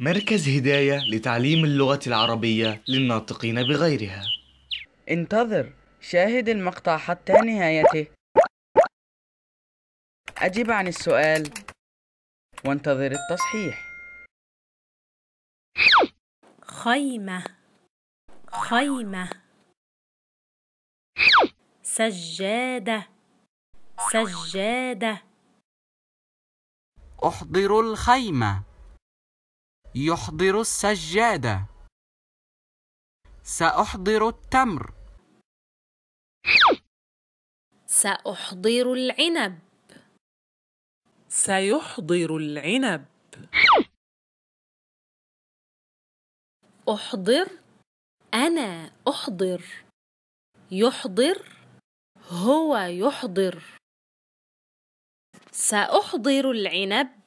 مركز هداية لتعليم اللغة العربية للناطقين بغيرها انتظر شاهد المقطع حتى نهايته أجب عن السؤال وانتظر التصحيح خيمة خيمة سجادة سجادة أحضر الخيمة يحضر السجادة سأحضر التمر سأحضر العنب سيحضر العنب أحضر أنا أحضر يحضر هو يحضر سأحضر العنب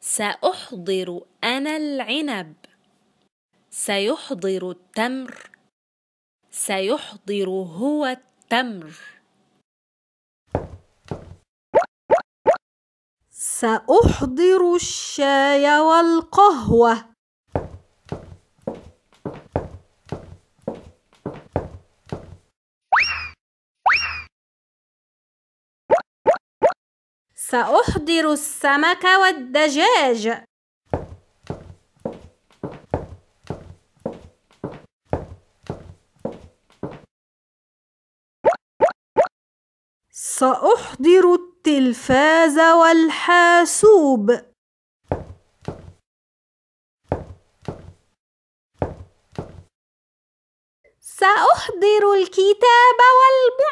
سأحضر أنا العنب سيحضر التمر سيحضر هو التمر سأحضر الشاي والقهوة سأحضر السمك والدجاج سأحضر التلفاز والحاسوب سأحضر الكتاب والبوك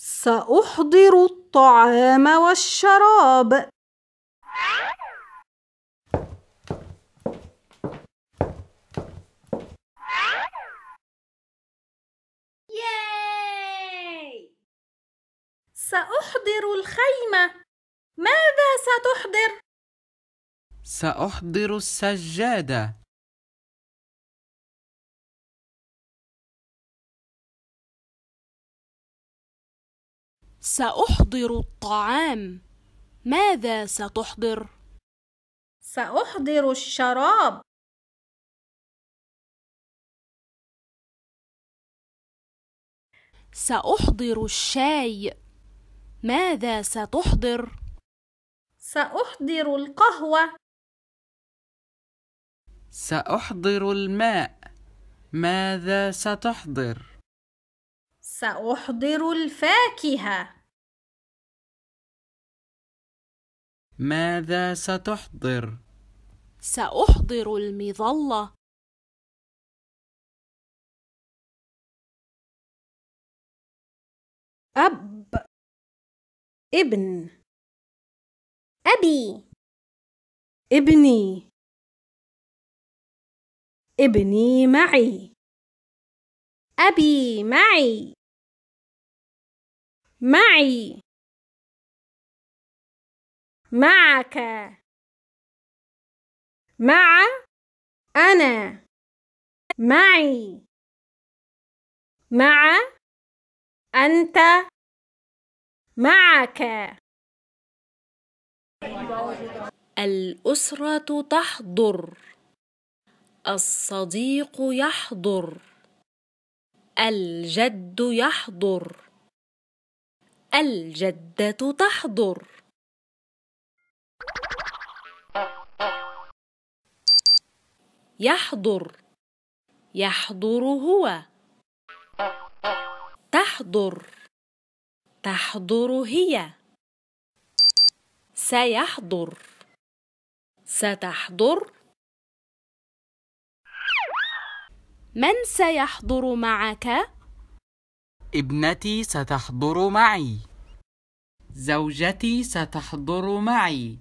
سأحضر الطعام والشراب ياي! سأحضر الخيمة ماذا ستحضر؟ سأحضر السجادة سأحضر الطعام ماذا ستحضر؟ سأحضر الشراب سأحضر الشاي ماذا ستحضر؟ سأحضر القهوة سأحضر الماء ماذا ستحضر؟ سأحضر الفاكهة ماذا ستحضر؟ سأحضر المظلة أب ابن أبي ابني ابني معي أبي معي معي معك مع أنا معي مع أنت معك الأسرة تحضر الصديق يحضر الجد يحضر الجدة تحضر يحضر يحضر هو تحضر تحضر هي سيحضر ستحضر من سيحضر معك؟ ابنتي ستحضر معي زوجتي ستحضر معي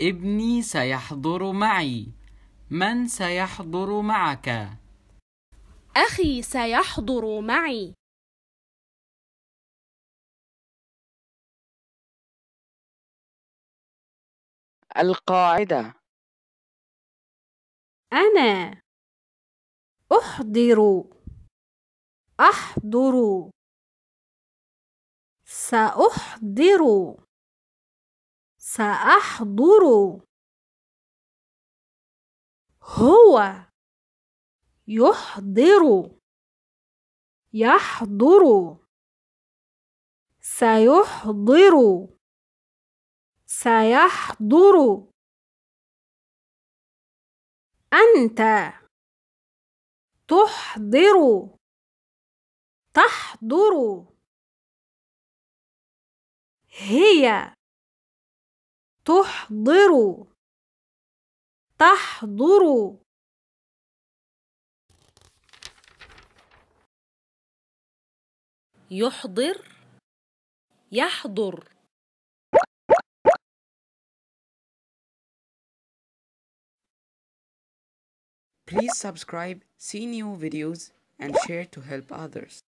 ابني سيحضر معي من سيحضر معك أخي سيحضر معي القاعدة أنا أحضر أحضر سأحضر سأحضر هو يحضر يحضر سيحضر سيحضر أنت تحضر تحضر هي تحضر تحضر يحضر يحضر Please subscribe, see new videos and share to help others.